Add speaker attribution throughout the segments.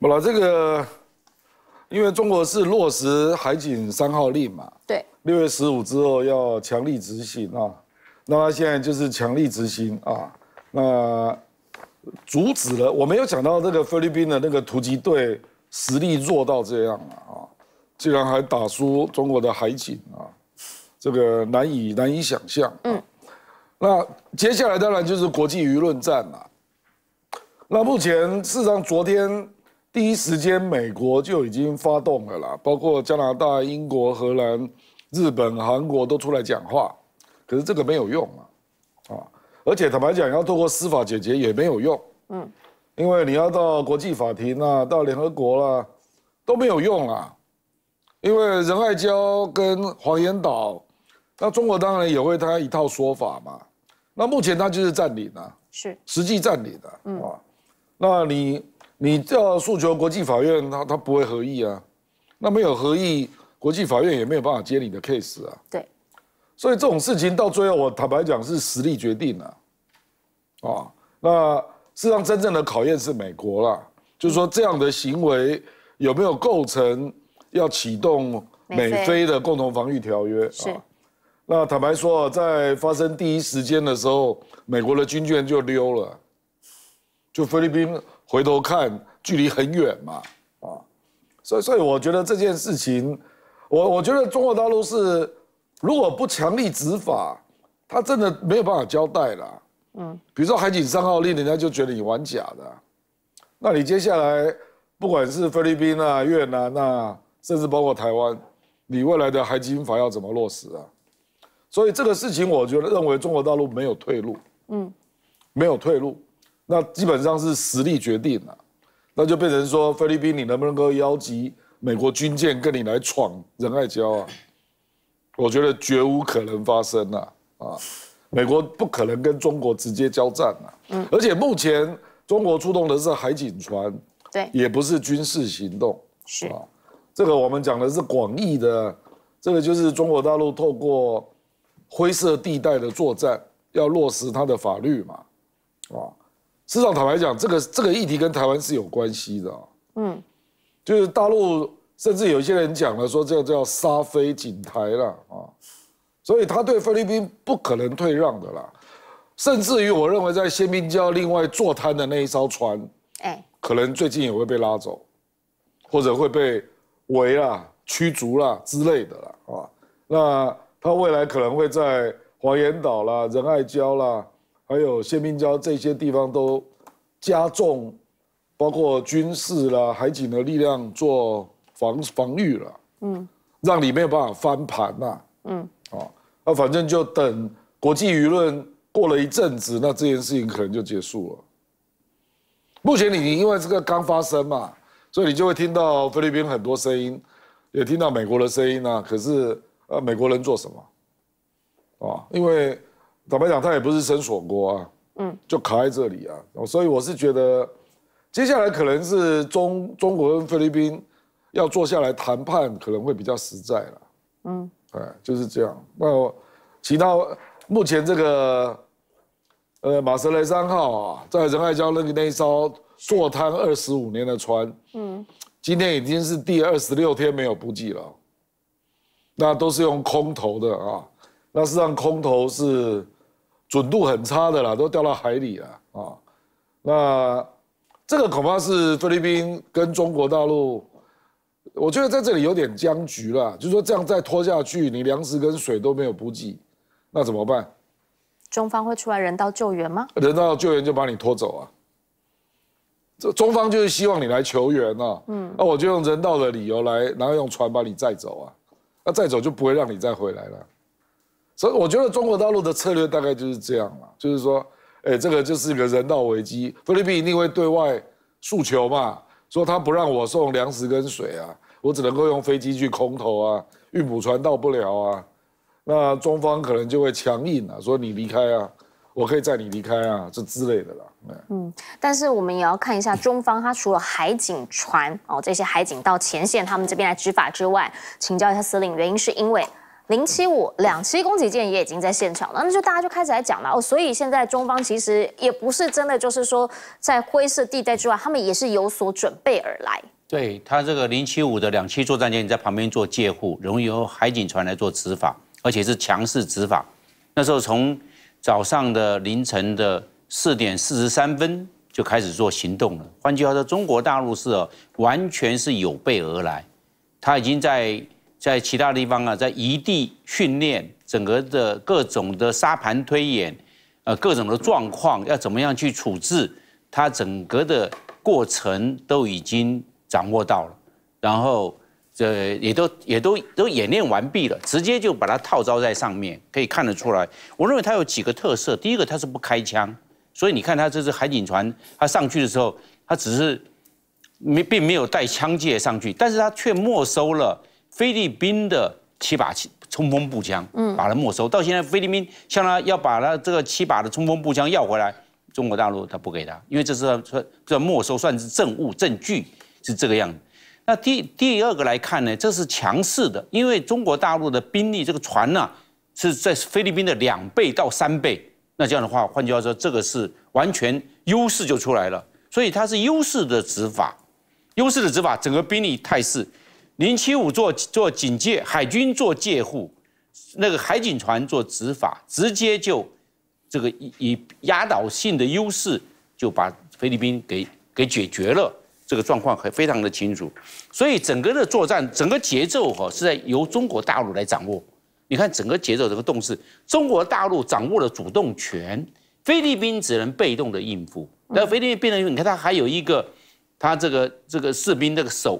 Speaker 1: 不了这个，因为中国是落实海警三号令嘛，对，六月十五之后要强力执行啊，那现在就是强力执行啊，那阻止了，我没有想到这个菲律宾的那个突击队实力弱到这样啊，竟然还打输中国的海警啊，这个难以难以想象。嗯，那接下来当然就是国际舆论战啊。那目前事实上昨天。第一时间，美国就已经发动了啦，包括加拿大、英国、荷兰、日本、韩国都出来讲话，可是这个没有用啊，啊！而且坦白讲，要透过司法解决也没有用，嗯，因为你要到国际法庭啊，到联合国啦，都没有用啦，因为仁爱礁跟黄岩岛，那中国当然也会他一套说法嘛，那目前他就是占领啊，是实际占领啊，啊，那你。你叫诉求国际法院，他他不会合议啊，那没有合议，国际法院也没有办法接你的 case 啊。对，所以这种事情到最后，我坦白讲是实力决定了，啊，那事实上真正的考验是美国啦，就是说这样的行为有没有构成要启动美菲的共同防御条约啊？那坦白说，在发生第一时间的时候，美国的军舰就溜了，就菲律宾。回头看，距离很远嘛，啊，所以所以我觉得这件事情，我我觉得中国大陆是如果不强力执法，他真的没有办法交代了，嗯，比如说海警三号令，人家就觉得你玩假的，那你接下来不管是菲律宾啊、越南啊，甚至包括台湾，你未来的海警法要怎么落实啊？所以这个事情，我觉得认为中国大陆没有退路，嗯，没有退路。那基本上是实力决定了，那就变成说菲律宾，你能不能够邀集美国军舰跟你来闯仁爱礁啊？我觉得绝无可能发生啊！啊，美国不可能跟中国直接交战啊！嗯，而且目前中国出动的是海警船，对，也不是军事行动，是，啊。这个我们讲的是广义的，这个就是中国大陆透过灰色地带的作战，要落实它的法律嘛，啊。市上，坦白讲，这个这个议题跟台湾是有关系的啊。嗯，就是大陆甚至有一些人讲了，说这叫“杀飞警台”了啊，所以他对菲律宾不可能退让的啦。甚至于，我认为在仙兵礁另外坐滩的那一艘船，哎，可能最近也会被拉走，或者会被围了、驱逐了之类的了啊。那他未来可能会在黄岩岛啦、仁爱礁啦。还有仙兵礁这些地方都加重，包括军事啦、海警的力量做防防御了。嗯，让你没有办法翻盘呐。嗯，啊，那反正就等国际舆论过了一阵子，那这件事情可能就结束了。目前你因为这个刚发生嘛，所以你就会听到菲律宾很多声音，也听到美国的声音啊。可是，呃，美国人做什么？啊，因为。坦白讲，他也不是伸锁锅啊，嗯，就卡在这里啊，所以我是觉得，接下来可能是中中国跟菲律宾要坐下来谈判，可能会比较实在了，嗯，哎，就是这样。那其他目前这个，呃，马士雷三号啊，在仁爱礁那个那一艘坐滩二十五年的船，嗯，今天已经是第二十六天没有补给了，那都是用空投的啊，那是上空投是。准度很差的啦，都掉到海里了啊！那这个恐怕是菲律宾跟中国大陆，我觉得在这里有点僵局了。就是说这样再拖下去，你粮食跟水都没有补给，那怎么办？
Speaker 2: 中方会出来人道救援吗？
Speaker 1: 人道救援就把你拖走啊！这中方就是希望你来求援啊！嗯，那我就用人道的理由来，然后用船把你载走啊！那载走就不会让你再回来了。所以我觉得中国大陆的策略大概就是这样啦，就是说，哎，这个就是一个人道危机，菲律宾一定会对外诉求嘛，说他不让我送粮食跟水啊，我只能够用飞机去空投啊，运补船到不了啊，那中方可能就会强硬啊，说你离开啊，我可以载你离开啊，这之类的啦。
Speaker 2: 嗯，但是我们也要看一下中方，他除了海警船哦，这些海警到前线他们这边来执法之外，请教一下司令，原因是因为。零七五两栖攻击舰也已经在现场了，那就大家就开始来讲了哦。所以现在中方其实也不是真的，就是说在灰色地带之外，他们也是有所准备而来。
Speaker 3: 对他这个零七五的两栖作战舰，你在旁边做借护，容易由海警船来做执法，而且是强势执法。那时候从早上的凌晨的四点四十三分就开始做行动了。换句话说，中国大陆是完全是有备而来，他已经在。在其他地方啊，在异地训练，整个的各种的沙盘推演，呃，各种的状况要怎么样去处置，它整个的过程都已经掌握到了，然后这也都也都都演练完毕了，直接就把它套招在上面，可以看得出来。我认为它有几个特色，第一个它是不开枪，所以你看它这只海警船，它上去的时候，它只是没并没有带枪械上去，但是它却没收了。菲律宾的七把冲锋步枪，嗯，把它没收。到现在，菲律宾向他要把他这个七把的冲锋步枪要回来，中国大陆他不给他，因为这是算这没收，算是政物证据，是这个样子。那第第二个来看呢，这是强势的，因为中国大陆的兵力这个船呢是在菲律宾的两倍到三倍。那这样的话，换句话说，这个是完全优势就出来了。所以它是优势的执法，优势的执法，整个兵力态势。零七五做做警戒，海军做戒护，那个海警船做执法，直接就这个以以压倒性的优势就把菲律宾给给解决了。这个状况还非常的清楚，所以整个的作战整个节奏哈是在由中国大陆来掌握。你看整个节奏这个动势，中国大陆掌握了主动权，菲律宾只能被动的应付。那菲律宾变成你看他还有一个他这个这个士兵那个手。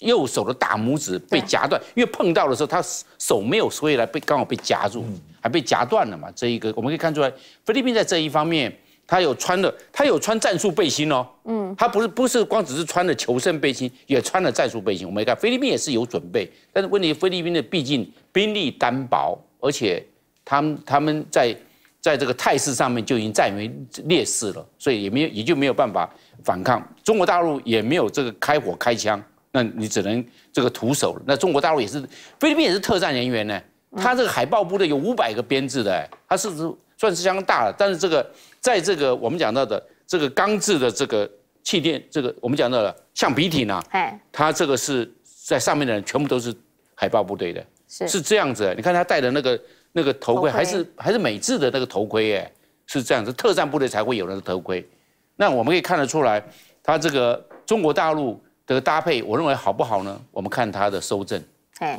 Speaker 3: 右手的大拇指被夹断，因为碰到的时候他手没有，所以来被刚好被夹住，还被夹断了嘛。这一个我们可以看出来，菲律宾在这一方面，他有穿的，他有穿战术背心哦，嗯，他不是不是光只是穿的求胜背心，也穿了战术背心。我们看菲律宾也是有准备，但是问题菲律宾的毕竟兵力单薄，而且他们他们在在这个态势上面就已经再没劣势了，所以也没有也就没有办法反抗。中国大陆也没有这个开火开枪。那你只能这个徒手。那中国大陆也是，菲律宾也是特战人员呢。他这个海豹部队有五百个编制的，他不是算是相当大了。但是这个在这个我们讲到的这个钢制的这个气垫，这个我们讲到的橡皮艇啊，哎，他这个是在上面的人全部都是海豹部队的，是是这样子。你看他戴的那个那个头盔，还是还是美制的那个头盔，哎，是这样子，特战部队才会有的头盔。那我们可以看得出来，他这个中国大陆。这个搭配，我认为好不好呢？我们看它的收正。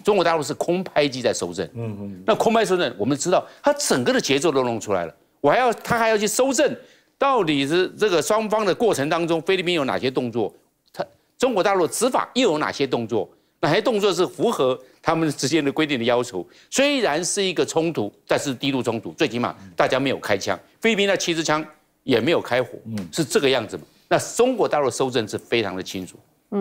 Speaker 3: 中国大陆是空拍机在收正。嗯嗯。那空拍收正，我们知道它整个的节奏都弄出来了。我还要，他还要去收正，到底是这个双方的过程当中，菲律宾有哪些动作？他中国大陆执法又有哪些动作？哪些动作是符合他们之间的规定的要求？虽然是一个冲突，但是低度冲突，最起码大家没有开枪，菲律宾那七支枪也没有开火。嗯，是这个样子嘛？那中国大陆收证是非常的清楚。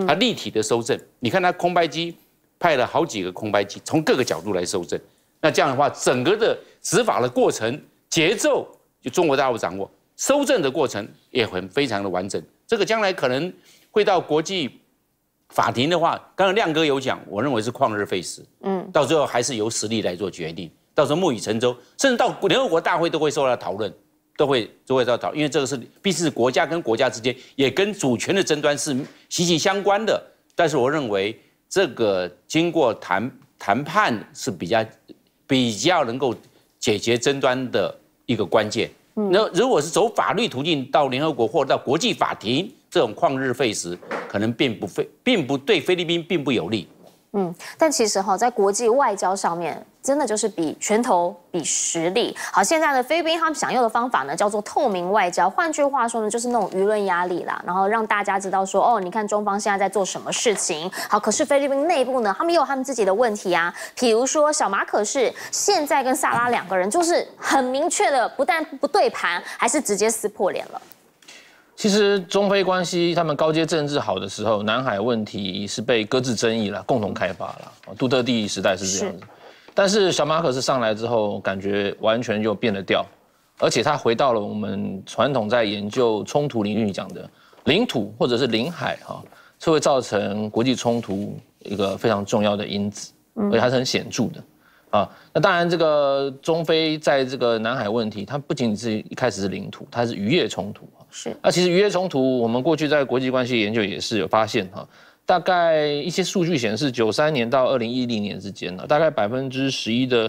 Speaker 3: 它立体的收证，你看它空白机派了好几个空白机，从各个角度来收证。那这样的话，整个的执法的过程节奏就中国大陆掌握，收证的过程也很非常的完整。这个将来可能会到国际法庭的话，刚刚亮哥有讲，我认为是旷日费时。嗯，到最后还是由实力来做决定，到时候木已成舟，甚至到联合国大会都会受到讨论。都会都会到，因为这个是毕竟是国家跟国家之间，也跟主权的争端是息息相关的。但是我认为这个经过谈谈判是比较比较能够解决争端的一个关键。那如果是走法律途径到联合国或到国际法庭，这种旷日费时，可能并不非并不对菲律宾并不有利。
Speaker 2: 嗯，但其实哈，在国际外交上面。真的就是比拳头、比实力。好，现在呢，菲律宾他们想用的方法呢，叫做透明外交。换句话说呢，就是那种舆论压力啦，然后让大家知道说，哦，你看中方现在在做什么事情。好，可是菲律宾内部呢，他们也有他们自己的问题啊。比如说，小马可是现在跟萨拉两个人就是很明确的，不但不对盘，还是直接撕破脸了。其实中非关系，他们高阶政治好的时候，南海问题是被搁置争议了，共同开发了。杜特一时代是这样子。但是小马可是上来之后，感觉完全就变了调，而且他回到了我们传统在研究冲突领域讲的领土或者是领海哈，是会造成国际冲突一个非常重要的因子，而且还是很显著的啊。那当然，这个中非在这个南海问题，它不仅仅是一开始是领土，它是渔业冲突是啊，其实渔业冲突，我们过去在国际关系研究也是有发现哈。大概一些数据显示，九三年到二零一零年之间呢，大概百分之十一的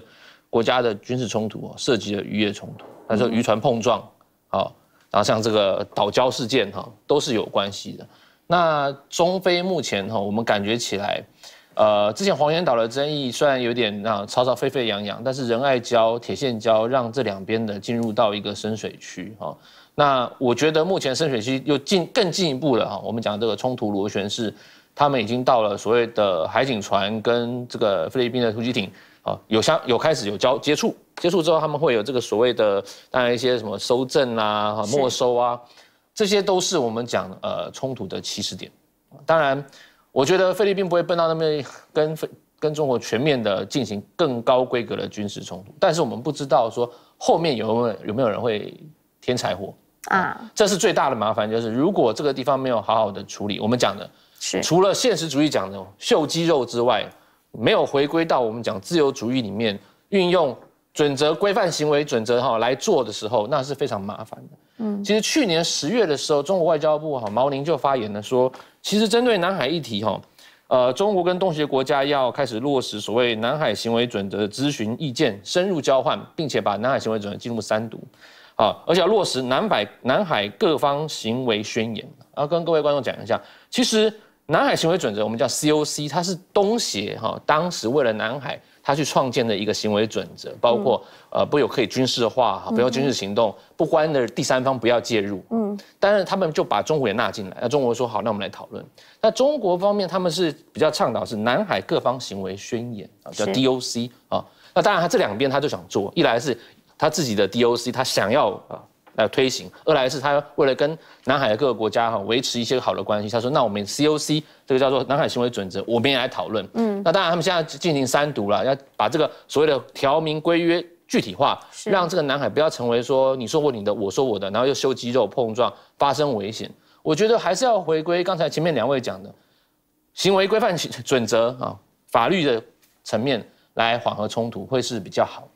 Speaker 2: 国家的军事冲突啊，涉及了渔业冲突，那这渔船碰撞，好，然后像这个岛礁事件哈，都是有关系的。那中非目前哈，我们感觉起来，呃，之前黄岩岛的争议虽然有点啊，吵吵沸沸扬扬，但是仁爱礁、铁线礁让这两边的进入到一个深水区哈。那我觉得目前深水区又进更进一步了哈，我们讲这个冲突螺旋是。他们已经到了所谓的海警船跟这个菲律宾的突击艇，啊，有相有开始有交接触，接触之后他们会有这个所谓的当然一些什么收证啊、没收啊，这些都是我们讲呃冲突的起始点。当然，我觉得菲律宾不会笨到那么跟跟中国全面的进行更高规格的军事冲突，但是我们不知道说后面有没有有没有人会添柴火啊，这是最大的麻烦，就是如果这个地方没有好好的处理，我们讲的。除了现实主义讲的秀肌肉之外，没有回归到我们讲自由主义里面运用准则规范行为准则哈来做的时候，那是非常麻烦的。嗯，其实去年十月的时候，中国外交部哈毛宁就发言了，说其实针对南海议题哈，呃，中国跟东协国家要开始落实所谓南海行为准则咨询意见深入交换，并且把南海行为准则进入三读，啊，而且要落实南海南海各方行为宣言。然后跟各位观众讲一下，其实。南海行为准则，我们叫 COC，它是东协哈当时为了南海，他去创建的一个行为准则，包括呃不有可以军事化哈，不要军事行动，不关的第三方不要介入，嗯，但是他们就把中国也纳进来，那中国说好，那我们来讨论。那中国方面他们是比较倡导是南海各方行为宣言啊，叫 DOC 啊，那当然他这两边他就想做，一来是他自己的 DOC，他想要啊。来推行，二来是他为了跟南海的各个国家哈维持一些好的关系，他说那我们 COC 这个叫做南海行为准则，我们也来讨论。嗯，那当然他们现在进行三读了，要把这个所谓的条明规约具体化，让这个南海不要成为说你说我你的，我说我的，然后又修肌肉碰撞发生危险。我觉得还是要回归刚才前面两位讲的行为规范准则啊，法律的层面来缓和冲突会是比较好。